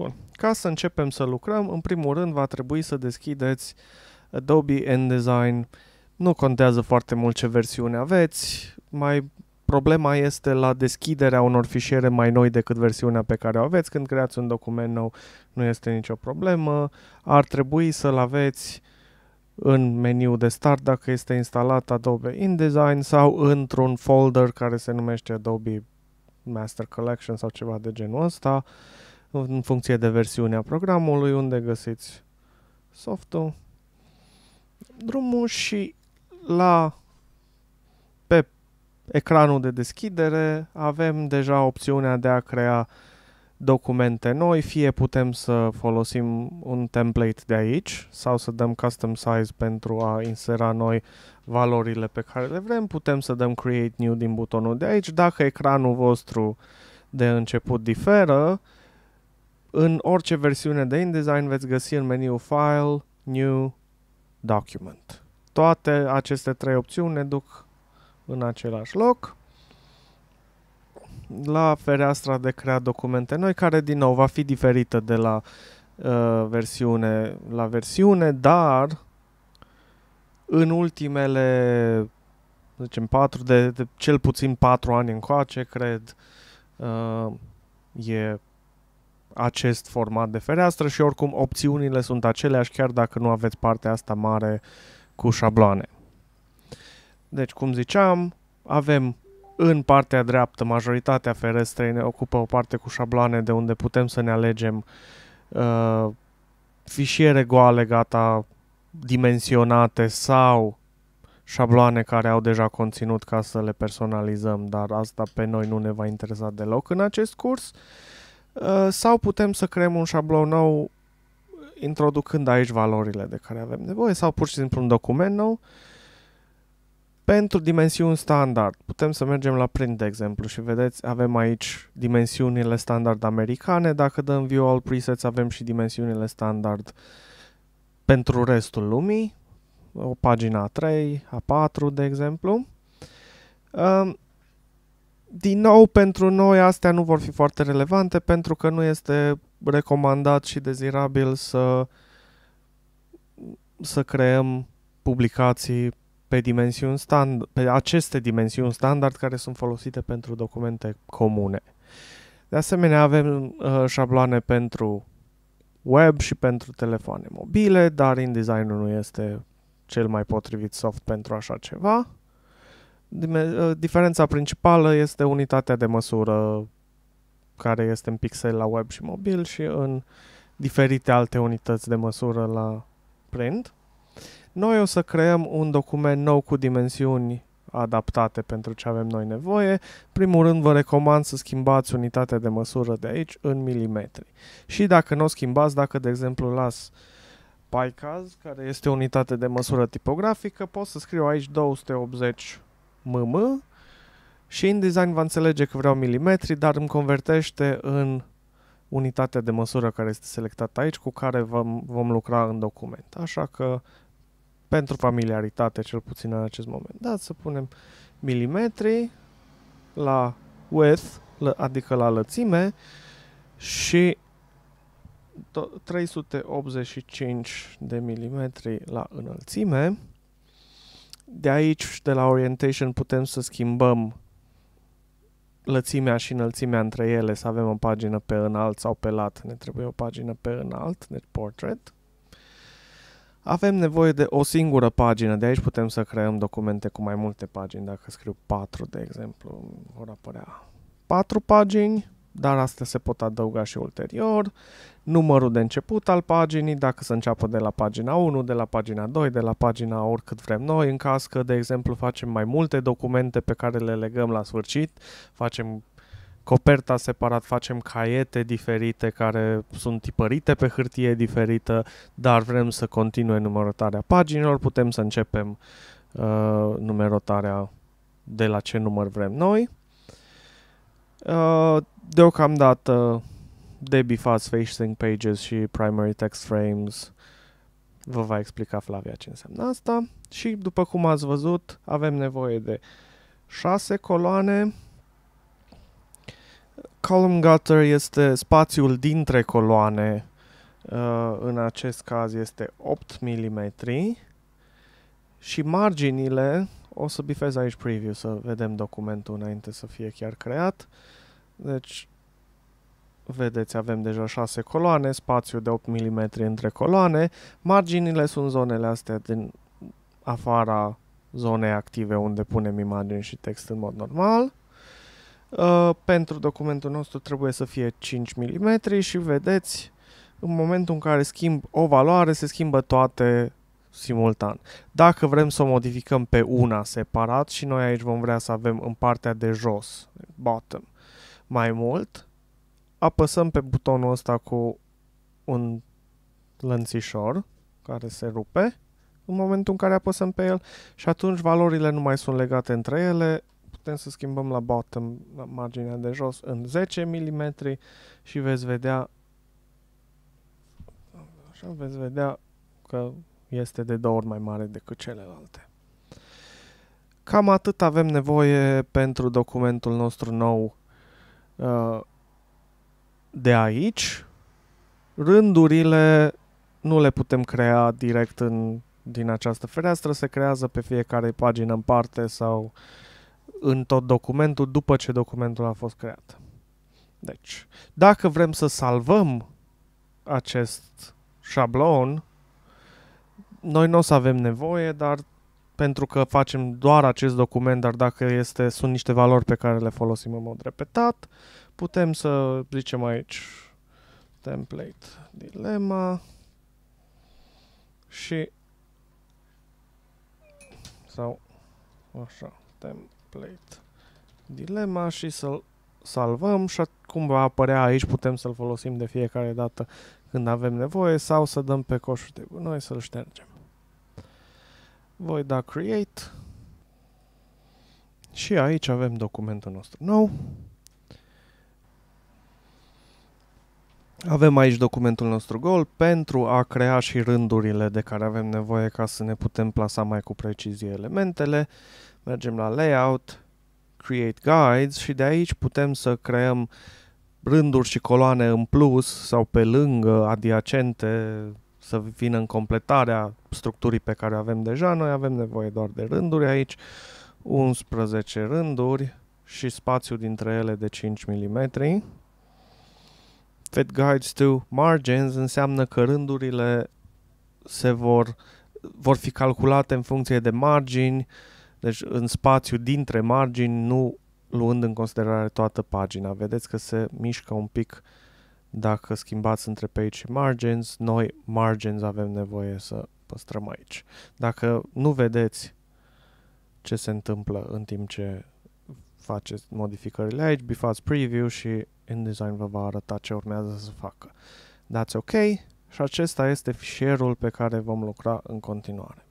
Bun. Ca să începem să lucrăm, în primul rând va trebui să deschideți Adobe InDesign. Nu contează foarte mult ce versiune aveți, mai problema este la deschiderea unor fișiere mai noi decât versiunea pe care o aveți. Când creați un document nou, nu este nicio problemă. Ar trebui să-l aveți în meniu de start dacă este instalat Adobe InDesign sau într-un folder care se numește Adobe Master Collection sau ceva de genul ăsta. Uh, în funcție de versiunea programului unde găsiți softul, drumul și la pe ecranul de deschidere avem deja opțiunea de a crea documente noi, fie putem să folosim un template de aici sau să dăm custom size pentru a insera noi valorile pe care le vrem, putem să dăm create new din butonul de aici. Dacă ecranul vostru de început diferă, uh, în orice versiune de InDesign veți găsi în meniu File, New, Document. Toate aceste trei opțiuni ne duc în același loc la fereastra de crea documente noi, care din nou va fi diferită de la uh, versiune la versiune, dar în ultimele zicem, patru, de, de cel puțin patru ani încoace, cred, uh, e acest format de fereastră și oricum opțiunile sunt aceleași chiar dacă nu aveți partea asta mare cu șabloane. Deci, cum ziceam, avem în partea dreaptă, majoritatea ferestrei ne ocupă o parte cu șabloane de unde putem să ne alegem uh, fișiere goale, gata, dimensionate sau șabloane care au deja conținut ca să le personalizăm, dar asta pe noi nu ne va interesa deloc în acest curs. Uh, Uh, sau putem să creăm un șablon nou introducând aici valorile de care avem nevoie sau pur și simplu un document nou pentru dimensiuni standard. Putem să mergem la print, de exemplu, și vedeți, avem aici dimensiunile standard americane. Dacă dăm view all presets, avem și dimensiunile standard pentru restul lumii, o pagina A3, A4, de exemplu. Um, din nou, pentru noi astea nu vor fi foarte relevante pentru că nu este recomandat și dezirabil să, să creăm publicații pe, dimensiuni stand, pe aceste dimensiuni standard care sunt folosite pentru documente comune. De asemenea, avem uh, șabloane pentru web și pentru telefoane mobile, dar InDesign nu este cel mai potrivit soft pentru așa ceva. Ă, diferența principală este unitatea de măsură care este în pixel la web și mobil și în diferite alte unități de măsură la print. Noi o să creăm un document nou cu dimensiuni adaptate pentru ce avem noi nevoie. Primul rând vă recomand să schimbați unitatea de măsură de aici în milimetri. Și dacă nu o schimbați, dacă de exemplu las PyCas, care este unitate de măsură tipografică, pot să scriu aici 280 mm și InDesign va înțelege că vreau milimetri, dar îmi convertește în unitatea de măsură care este selectată aici, cu care vom, vom lucra în document. Așa că, pentru familiaritate, cel puțin în acest moment, da, să punem milimetri la width, adică la lățime, și 385 de milimetri la înălțime. De aici, de la orientation, putem să schimbăm lățimea și înălțimea între ele, să avem o pagină pe înalt sau pe lat. Ne trebuie o pagină pe înalt, deci portrait. Avem nevoie de o singură pagină, de aici putem să creăm documente cu mai multe pagini. Dacă scriu 4, de exemplu, vor apărea 4 pagini dar astea se pot adăuga și ulterior, numărul de început al paginii, dacă se înceapă de la pagina 1, de la pagina 2, de la pagina oricât vrem noi, în caz că, de exemplu, facem mai multe documente pe care le legăm la sfârșit, facem coperta separat, facem caiete diferite care sunt tipărite pe hârtie diferită, dar vrem să continue numerotarea paginilor, putem să începem uh, numerotarea de la ce număr vrem noi. Uh, Deocamdată de bifați Facing Pages și Primary Text Frames vă va explica Flavia ce înseamnă asta și după cum ați văzut avem nevoie de 6 coloane Column gutter este spațiul dintre coloane uh, în acest caz este 8 mm și marginile o să bifez aici preview să vedem documentul înainte să fie chiar creat uh, deci, vedeți, avem deja 6 coloane, spațiu de 8 mm între coloane, marginile sunt zonele astea din afara zonei active unde punem imagini și text în mod normal. Uh, pentru documentul nostru trebuie să fie 5 mm și vedeți, în momentul în care schimb o valoare, se schimbă toate simultan. Dacă vrem să o modificăm pe una separat și noi aici vom vrea să avem în partea de jos, bottom, uh, mai mult, apăsăm pe butonul ăsta cu un lănțișor care se rupe în momentul în care apăsăm pe el și atunci valorile nu mai sunt legate între ele, putem să schimbăm la bottom, la marginea de jos, în 10 mm și veți vedea așa veți vedea că este de două ori mai mare decât celelalte. Cam atât avem nevoie pentru documentul nostru nou Uh, de aici, rândurile nu le putem crea direct în, din această fereastră, se creează pe fiecare pagină în parte sau în tot documentul după ce documentul a fost creat. Deci, dacă vrem să salvăm acest șablon, noi nu o să avem nevoie, dar pentru că facem doar acest document, dar dacă este, sunt niște valori pe care le folosim în mod repetat, putem să zicem aici template dilema și sau așa, template dilema și să-l salvăm și cum va apărea aici putem să-l folosim de fiecare dată când avem nevoie sau să dăm pe coșul de gunoi să-l ștergem. Voi da create. Și aici avem documentul nostru nou. Avem aici documentul nostru gol pentru a crea și rândurile de care avem nevoie ca să ne putem plasa mai cu precizie elementele. Mergem la layout, create guides și de aici putem să creăm rânduri și coloane în plus sau pe lângă, adiacente, să vină în completarea structurii pe care o avem deja. Noi avem nevoie doar de rânduri aici, 11 rânduri și spațiu dintre ele de 5 mm. Fit guides to margins înseamnă că rândurile se vor, vor fi calculate în funcție de margini, deci în spațiu dintre margini, nu luând în considerare toată pagina. Vedeți că se mișcă un pic uh, dacă schimbați între page și margins, noi margins avem nevoie să păstrăm aici. Dacă nu vedeți ce se întâmplă în timp ce faceți modificările aici, bifați preview și InDesign vă va arăta ce urmează să facă. Dați OK și acesta este fișierul pe care vom lucra în continuare.